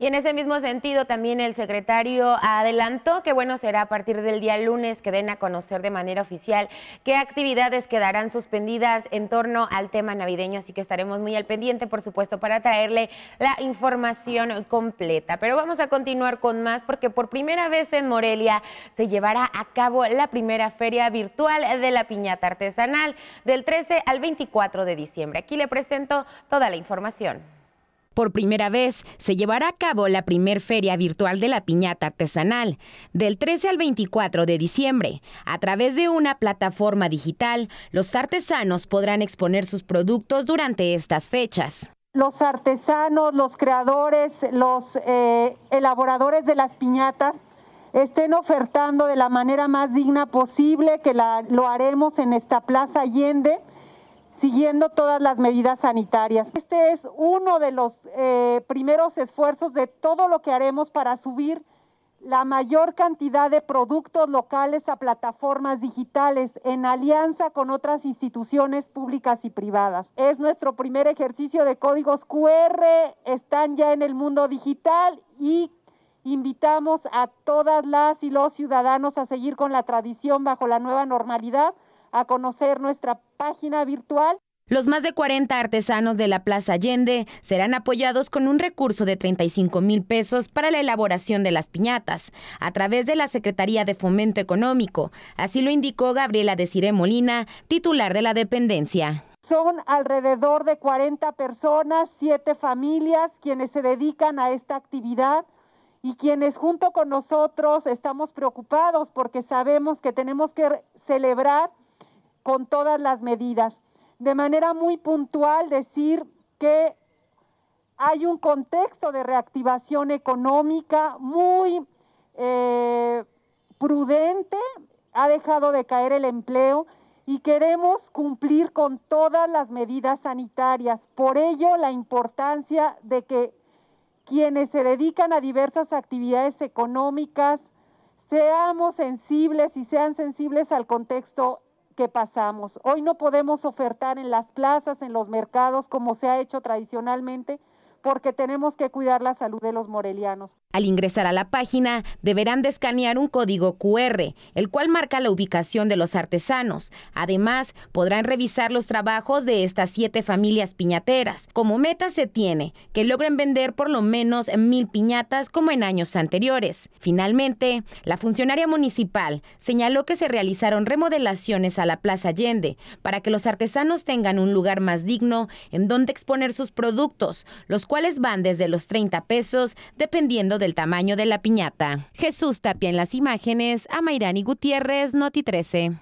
Y en ese mismo sentido, también el secretario adelantó que, bueno, será a partir del día lunes que den a conocer de manera oficial qué actividades quedarán suspendidas en torno al tema navideño, así que estaremos muy al pendiente, por supuesto, para traerle la información completa. Pero vamos a continuar con más porque por primera vez en Morelia se llevará a cabo la primera feria virtual de la piñata artesanal del 13 al 24 de diciembre. Aquí le presento toda la información. Por primera vez se llevará a cabo la primer feria virtual de la piñata artesanal del 13 al 24 de diciembre. A través de una plataforma digital, los artesanos podrán exponer sus productos durante estas fechas. Los artesanos, los creadores, los eh, elaboradores de las piñatas estén ofertando de la manera más digna posible, que lo haremos en esta Plaza Allende siguiendo todas las medidas sanitarias. Este es uno de los eh, primeros esfuerzos de todo lo que haremos para subir la mayor cantidad de productos locales a plataformas digitales en alianza con otras instituciones públicas y privadas. Es nuestro primer ejercicio de códigos QR, están ya en el mundo digital y invitamos a todas las y los ciudadanos a seguir con la tradición bajo la nueva normalidad a conocer nuestra página virtual. Los más de 40 artesanos de la Plaza Allende serán apoyados con un recurso de 35 mil pesos para la elaboración de las piñatas, a través de la Secretaría de Fomento Económico. Así lo indicó Gabriela de Cire Molina, titular de la dependencia. Son alrededor de 40 personas, 7 familias quienes se dedican a esta actividad y quienes junto con nosotros estamos preocupados porque sabemos que tenemos que celebrar con todas las medidas. De manera muy puntual decir que hay un contexto de reactivación económica muy eh, prudente, ha dejado de caer el empleo y queremos cumplir con todas las medidas sanitarias. Por ello, la importancia de que quienes se dedican a diversas actividades económicas seamos sensibles y sean sensibles al contexto que pasamos. Hoy no podemos ofertar en las plazas, en los mercados, como se ha hecho tradicionalmente, porque tenemos que cuidar la salud de los morelianos. Al ingresar a la página, deberán de escanear un código QR, el cual marca la ubicación de los artesanos. Además, podrán revisar los trabajos de estas siete familias piñateras. Como meta se tiene que logren vender por lo menos mil piñatas como en años anteriores. Finalmente, la funcionaria municipal señaló que se realizaron remodelaciones a la Plaza Allende para que los artesanos tengan un lugar más digno en donde exponer sus productos, los cuales van desde los 30 pesos dependiendo del tamaño de la piñata. Jesús Tapia en las imágenes, a Gutiérrez, Noti 13.